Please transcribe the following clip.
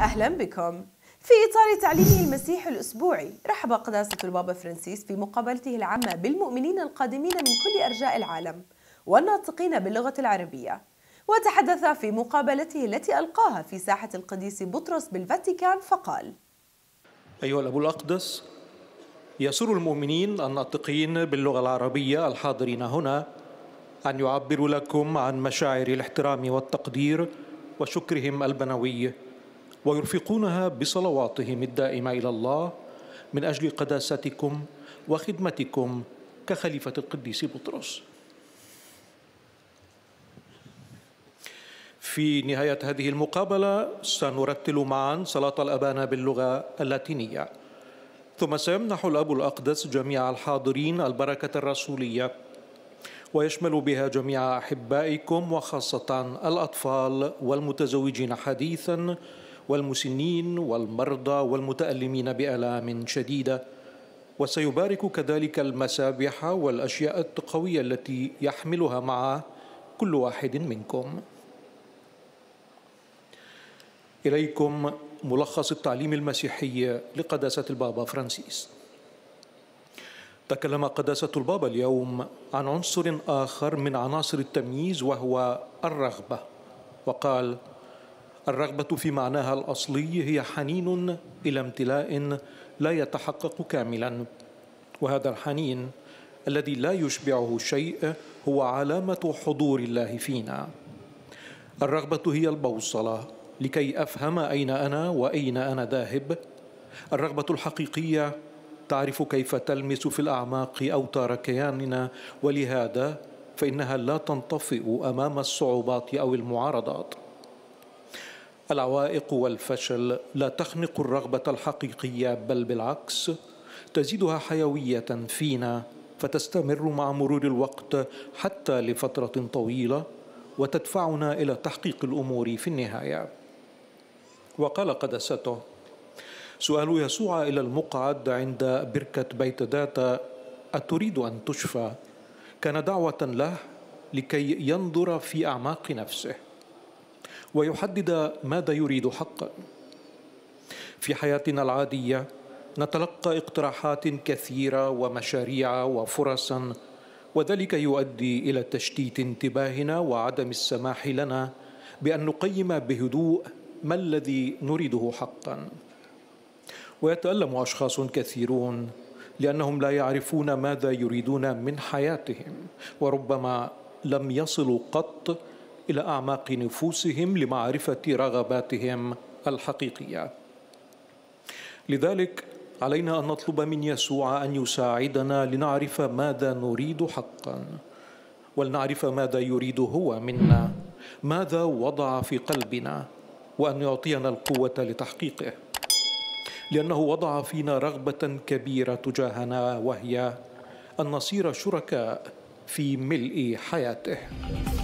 أهلا بكم في إطار تعليمه المسيح الأسبوعي رحب قداسة البابا فرانسيس في مقابلته العامة بالمؤمنين القادمين من كل أرجاء العالم والناطقين باللغة العربية وتحدث في مقابلته التي ألقاها في ساحة القديس بطرس بالفاتيكان فقال أيها الأب الأقدس يسر المؤمنين الناطقين باللغة العربية الحاضرين هنا أن يعبروا لكم عن مشاعر الاحترام والتقدير وشكرهم البنوي ويرفقونها بصلواتهم الدائمه الى الله من اجل قداستكم وخدمتكم كخليفه القديس بطرس. في نهايه هذه المقابله سنرتل معا صلاه الابانه باللغه اللاتينيه. ثم سيمنح الاب الاقدس جميع الحاضرين البركه الرسوليه ويشمل بها جميع احبائكم وخاصه الاطفال والمتزوجين حديثا والمسنين والمرضى والمتألمين بآلام شديدة وسيبارك كذلك المسابح والأشياء التقوية التي يحملها معه كل واحد منكم إليكم ملخص التعليم المسيحي لقداسة البابا فرانسيس تكلم قداسة البابا اليوم عن عنصر آخر من عناصر التمييز وهو الرغبة وقال الرغبة في معناها الأصلي هي حنين إلى امتلاء لا يتحقق كاملا وهذا الحنين الذي لا يشبعه شيء هو علامة حضور الله فينا الرغبة هي البوصلة لكي أفهم أين أنا وأين أنا ذاهب الرغبة الحقيقية تعرف كيف تلمس في الأعماق أوتار كياننا ولهذا فإنها لا تنطفئ أمام الصعوبات أو المعارضات العوائق والفشل لا تخنق الرغبة الحقيقية بل بالعكس تزيدها حيوية فينا فتستمر مع مرور الوقت حتى لفترة طويلة وتدفعنا إلى تحقيق الأمور في النهاية وقال قدسته سؤال يسوع إلى المقعد عند بركة بيت داتا أتريد أن تشفى كان دعوة له لكي ينظر في أعماق نفسه ويحدد ماذا يريد حقا في حياتنا العاديه نتلقى اقتراحات كثيره ومشاريع وفرصا وذلك يؤدي الى تشتيت انتباهنا وعدم السماح لنا بان نقيم بهدوء ما الذي نريده حقا ويتالم اشخاص كثيرون لانهم لا يعرفون ماذا يريدون من حياتهم وربما لم يصلوا قط إلى أعماق نفوسهم لمعرفة رغباتهم الحقيقية لذلك علينا أن نطلب من يسوع أن يساعدنا لنعرف ماذا نريد حقا ولنعرف ماذا يريد هو منا ماذا وضع في قلبنا وأن يعطينا القوة لتحقيقه لأنه وضع فينا رغبة كبيرة تجاهنا وهي أن نصير شركاء في ملء حياته